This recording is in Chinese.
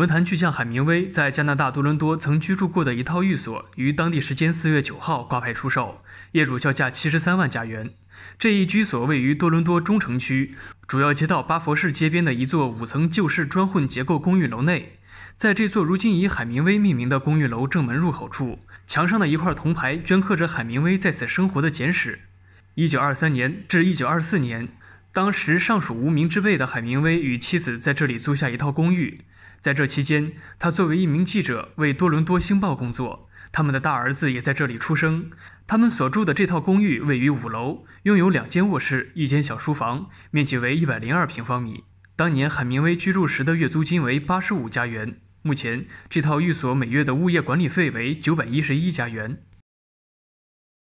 文坛巨匠海明威在加拿大多伦多曾居住过的一套寓所，于当地时间四月九号挂牌出售，业主叫价七十三万加元。这一居所位于多伦多中城区，主要街道巴佛士街边的一座五层旧式砖混结构公寓楼内。在这座如今以海明威命名的公寓楼正门入口处，墙上的一块铜牌镌刻着海明威在此生活的简史：一九二三年至一九二四年。当时尚属无名之辈的海明威与妻子在这里租下一套公寓，在这期间，他作为一名记者为多伦多星报工作。他们的大儿子也在这里出生。他们所住的这套公寓位于五楼，拥有两间卧室、一间小书房，面积为一百零二平方米。当年海明威居住时的月租金为八十五加元。目前，这套寓所每月的物业管理费为九百一十一加元。